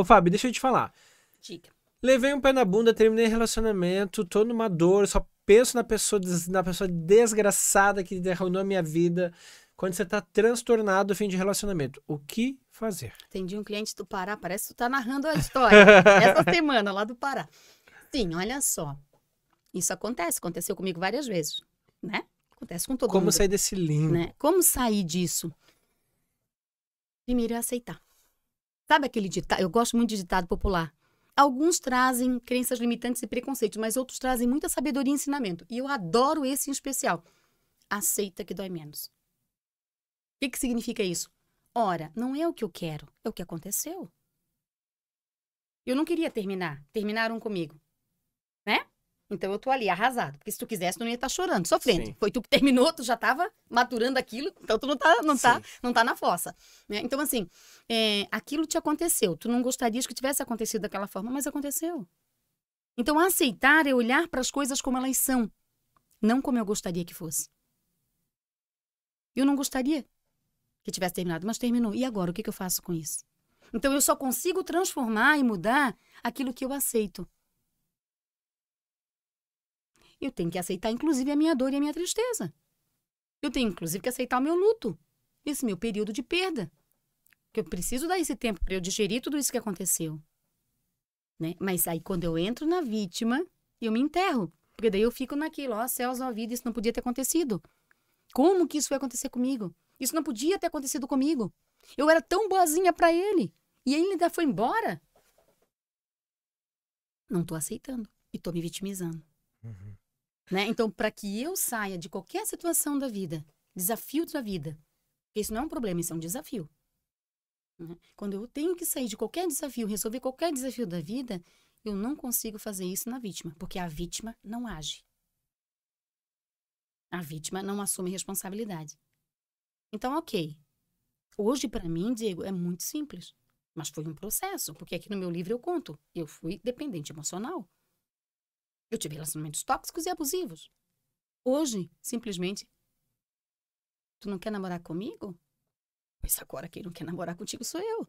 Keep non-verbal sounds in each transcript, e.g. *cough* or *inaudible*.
Ô, Fábio, deixa eu te falar. Dica. Levei um pé na bunda, terminei relacionamento, tô numa dor, só penso na pessoa, na pessoa desgraçada que derrubou a minha vida. Quando você tá transtornado, fim de relacionamento, o que fazer? Atendi um cliente do Pará, parece que tu tá narrando a história. *laughs* Essa semana, lá do Pará. Sim, olha só. Isso acontece, aconteceu comigo várias vezes, né? Acontece com todo Como mundo. Como sair desse limbo? Né? Como sair disso? Primeiro é aceitar. Sabe aquele ditado? Eu gosto muito de ditado popular. Alguns trazem crenças limitantes e preconceitos, mas outros trazem muita sabedoria e ensinamento. E eu adoro esse em especial. Aceita que dói menos. O que, que significa isso? Ora, não é o que eu quero, é o que aconteceu. Eu não queria terminar. Terminaram comigo. Né? Então eu tô ali arrasado, porque se tu quisesse tu não ia estar tá chorando, sofrendo. Sim. Foi tu que terminou, tu já tava maturando aquilo, então tu não tá, não tá, não tá na fossa, né? Então assim, é, aquilo te aconteceu, tu não gostarias que tivesse acontecido daquela forma, mas aconteceu. Então aceitar é olhar para as coisas como elas são, não como eu gostaria que fosse. Eu não gostaria que tivesse terminado, mas terminou. E agora o que, que eu faço com isso? Então eu só consigo transformar e mudar aquilo que eu aceito eu tenho que aceitar, inclusive, a minha dor e a minha tristeza. Eu tenho, inclusive, que aceitar o meu luto, esse meu período de perda. Que eu preciso dar esse tempo para eu digerir tudo isso que aconteceu. Né? Mas aí, quando eu entro na vítima, eu me enterro. Porque daí eu fico naquilo, ó, céus, ó vida, isso não podia ter acontecido. Como que isso vai acontecer comigo? Isso não podia ter acontecido comigo. Eu era tão boazinha para ele. E ele ainda foi embora. Não tô aceitando. E tô me vitimizando. Uhum. Né? Então, para que eu saia de qualquer situação da vida, desafio da vida, isso não é um problema, isso é um desafio. Uhum. Quando eu tenho que sair de qualquer desafio, resolver qualquer desafio da vida, eu não consigo fazer isso na vítima, porque a vítima não age. A vítima não assume responsabilidade. Então, ok. Hoje, para mim, Diego, é muito simples. Mas foi um processo, porque aqui no meu livro eu conto. Eu fui dependente emocional. Eu tive relacionamentos tóxicos e abusivos. Hoje, simplesmente, tu não quer namorar comigo? Mas agora quem não quer namorar contigo sou eu.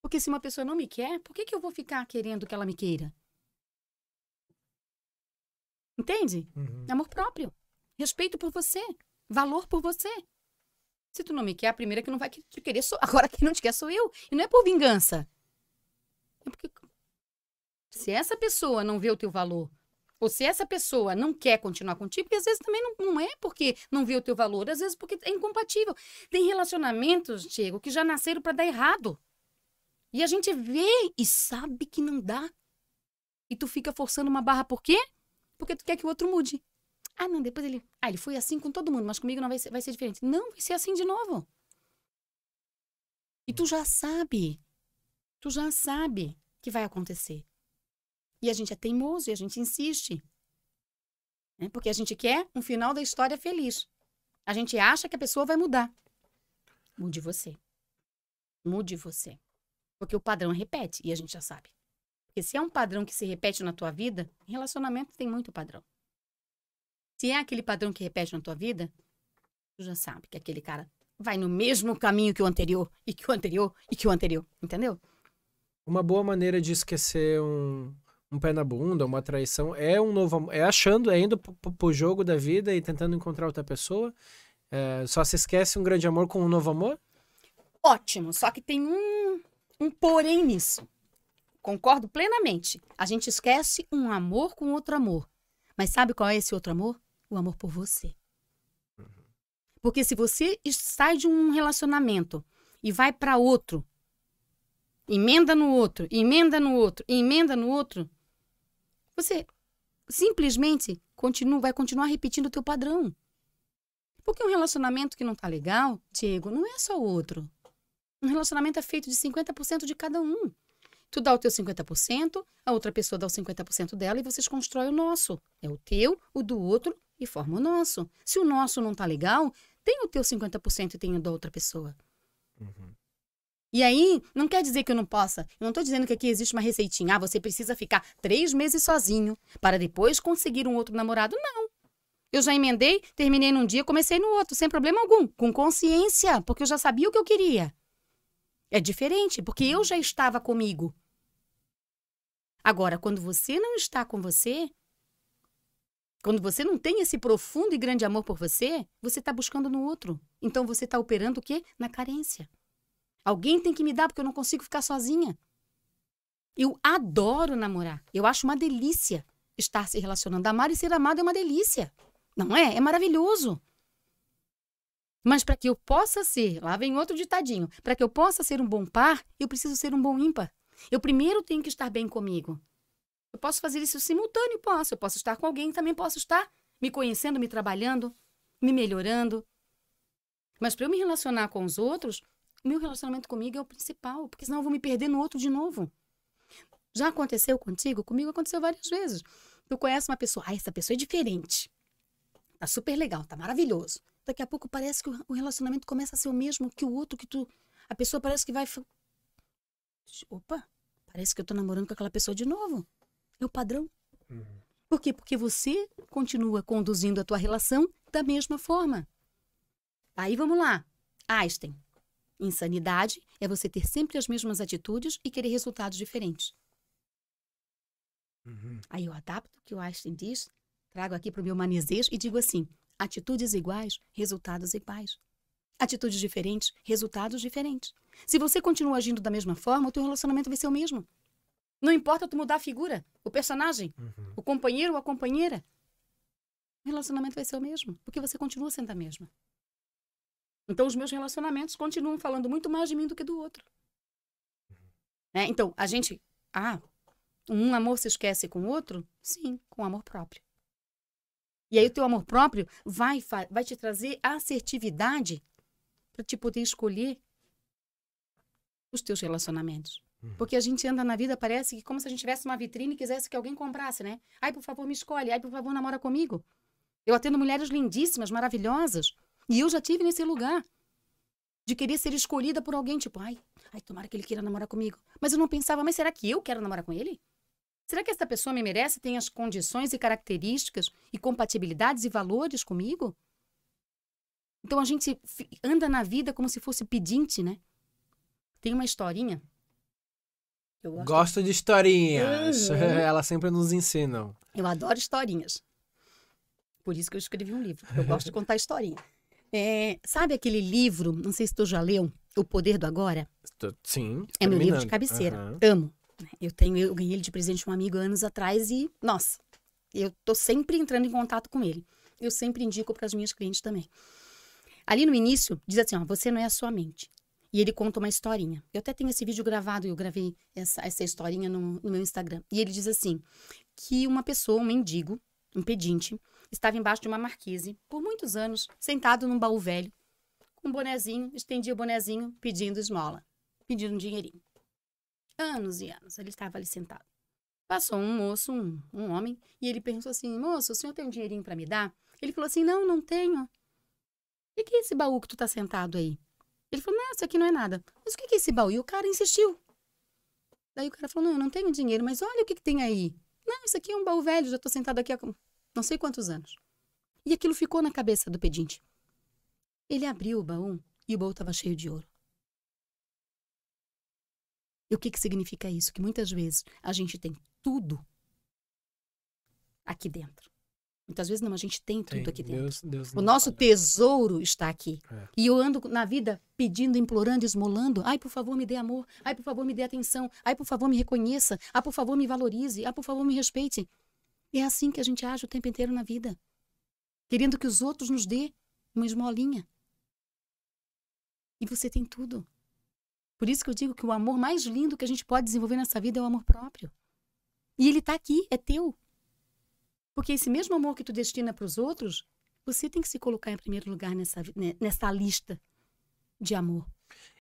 Porque se uma pessoa não me quer, por que, que eu vou ficar querendo que ela me queira? Entende? Uhum. Amor próprio. Respeito por você. Valor por você. Se tu não me quer, a primeira que não vai te querer sou. Agora quem não te quer sou eu. E não é por vingança. É porque. Se essa pessoa não vê o teu valor, ou se essa pessoa não quer continuar contigo, porque às vezes também não, não é porque não vê o teu valor, às vezes porque é incompatível. Tem relacionamentos, Diego, que já nasceram para dar errado. E a gente vê e sabe que não dá. E tu fica forçando uma barra por quê? Porque tu quer que o outro mude. Ah, não, depois ele. Ah, ele foi assim com todo mundo, mas comigo não vai ser, vai ser diferente. Não, vai ser assim de novo. E tu já sabe. Tu já sabe que vai acontecer. E a gente é teimoso e a gente insiste. Né? Porque a gente quer um final da história feliz. A gente acha que a pessoa vai mudar. Mude você. Mude você. Porque o padrão repete e a gente já sabe. Porque se é um padrão que se repete na tua vida, relacionamento tem muito padrão. Se é aquele padrão que repete na tua vida, tu já sabe que aquele cara vai no mesmo caminho que o anterior, e que o anterior, e que o anterior, entendeu? Uma boa maneira de esquecer um, um pé na bunda, uma traição, é um novo amor, é achando, é indo pro jogo da vida e tentando encontrar outra pessoa. É, só se esquece um grande amor com um novo amor? Ótimo, só que tem um, um porém nisso. Concordo plenamente. A gente esquece um amor com outro amor. Mas sabe qual é esse outro amor? O amor por você. Porque se você sai de um relacionamento e vai para outro, emenda no outro, emenda no outro, emenda no outro, você simplesmente continua, vai continuar repetindo o teu padrão. Porque um relacionamento que não tá legal, Diego, não é só o outro. Um relacionamento é feito de 50% de cada um. Tu dá o teu 50%, a outra pessoa dá o 50% dela e vocês constroem o nosso. É o teu, o do outro e forma o nosso. Se o nosso não tá legal, tem o teu 50% e tem o da outra pessoa. Uhum. E aí, não quer dizer que eu não possa. Eu não estou dizendo que aqui existe uma receitinha. Ah, você precisa ficar três meses sozinho para depois conseguir um outro namorado. Não. Eu já emendei, terminei num dia, comecei no outro, sem problema algum, com consciência, porque eu já sabia o que eu queria. É diferente, porque eu já estava comigo. Agora, quando você não está com você, quando você não tem esse profundo e grande amor por você, você está buscando no outro. Então você está operando o quê? Na carência. Alguém tem que me dar porque eu não consigo ficar sozinha. Eu adoro namorar. Eu acho uma delícia estar se relacionando. Amar e ser amado é uma delícia. Não é? É maravilhoso. Mas para que eu possa ser, lá vem outro ditadinho, para que eu possa ser um bom par, eu preciso ser um bom ímpar. Eu primeiro tenho que estar bem comigo. Eu posso fazer isso simultâneo, posso. Eu posso estar com alguém, também posso estar me conhecendo, me trabalhando, me melhorando. Mas para eu me relacionar com os outros, meu relacionamento comigo é o principal, porque senão eu vou me perder no outro de novo. Já aconteceu contigo? Comigo aconteceu várias vezes. Tu conhece uma pessoa, ah, essa pessoa é diferente. Tá super legal, tá maravilhoso. Daqui a pouco parece que o relacionamento começa a ser o mesmo que o outro que tu. A pessoa parece que vai. Opa, parece que eu tô namorando com aquela pessoa de novo. É o padrão. Uhum. Por quê? Porque você continua conduzindo a tua relação da mesma forma. Aí vamos lá. Einstein. Insanidade é você ter sempre as mesmas atitudes e querer resultados diferentes. Uhum. Aí eu adapto o que o Einstein diz, trago aqui para o meu manezês e digo assim: atitudes iguais, resultados iguais. Atitudes diferentes, resultados diferentes. Se você continua agindo da mesma forma, o teu relacionamento vai ser o mesmo. Não importa tu mudar a figura, o personagem, uhum. o companheiro ou a companheira. O relacionamento vai ser o mesmo, porque você continua sendo a mesma. Então, os meus relacionamentos continuam falando muito mais de mim do que do outro. Uhum. Né? Então, a gente. Ah, um amor se esquece com o outro? Sim, com amor próprio. E aí, o teu amor próprio vai, vai te trazer assertividade para te poder escolher os teus relacionamentos. Uhum. Porque a gente anda na vida, parece que como se a gente tivesse uma vitrine e quisesse que alguém comprasse, né? Ai, por favor, me escolhe. Ai, por favor, namora comigo. Eu atendo mulheres lindíssimas, maravilhosas, e eu já tive nesse lugar de querer ser escolhida por alguém, tipo, ai, ai, tomara que ele queira namorar comigo. Mas eu não pensava, mas será que eu quero namorar com ele? Será que essa pessoa me merece, tem as condições e características e compatibilidades e valores comigo? Então a gente anda na vida como se fosse pedinte, né? Tem uma historinha. Eu gosto, gosto de historinhas. Uhum. *laughs* Elas sempre nos ensinam. Eu adoro historinhas. Por isso que eu escrevi um livro. Eu gosto de contar historinha. É, sabe aquele livro, não sei se tu já leu, O Poder do Agora? Sim. É terminando. meu livro de cabeceira. Uhum. Amo. Eu tenho, eu ganhei ele de presente de um amigo anos atrás e, nossa, eu tô sempre entrando em contato com ele. Eu sempre indico para as minhas clientes também. Ali no início, diz assim: ó, você não é a sua mente. E ele conta uma historinha. Eu até tenho esse vídeo gravado, eu gravei essa, essa historinha no, no meu Instagram. E ele diz assim: que uma pessoa, um mendigo, um pedinte, estava embaixo de uma marquise, por muitos anos, sentado num baú velho, com um bonezinho, estendia o bonezinho, pedindo esmola, pedindo um dinheirinho. Anos e anos ele estava ali sentado. Passou um moço, um, um homem, e ele perguntou assim: Moço, o senhor tem um dinheirinho para me dar? Ele falou assim: Não, não tenho. E que é esse baú que tu está sentado aí? Ele falou: Não, isso aqui não é nada. Mas o que é esse baú? E o cara insistiu. Daí o cara falou: Não, eu não tenho dinheiro, mas olha o que, que tem aí. Não, isso aqui é um baú velho, já estou sentado aqui. Há não sei quantos anos. E aquilo ficou na cabeça do pedinte. Ele abriu o baú e o baú estava cheio de ouro. E o que, que significa isso? Que muitas vezes a gente tem tudo aqui dentro. Muitas vezes não, a gente tem tudo tem, aqui dentro. Deus, Deus o nosso falha. tesouro está aqui. É. E eu ando na vida pedindo, implorando, esmolando. Ai, por favor, me dê amor. Ai, por favor, me dê atenção. Ai, por favor, me reconheça. Ai, por favor, me valorize. Ai, por favor, me respeite é assim que a gente age o tempo inteiro na vida, querendo que os outros nos dê uma esmolinha. E você tem tudo. Por isso que eu digo que o amor mais lindo que a gente pode desenvolver nessa vida é o amor próprio. E ele está aqui, é teu. Porque esse mesmo amor que tu destina para os outros, você tem que se colocar em primeiro lugar nessa, nessa lista de amor.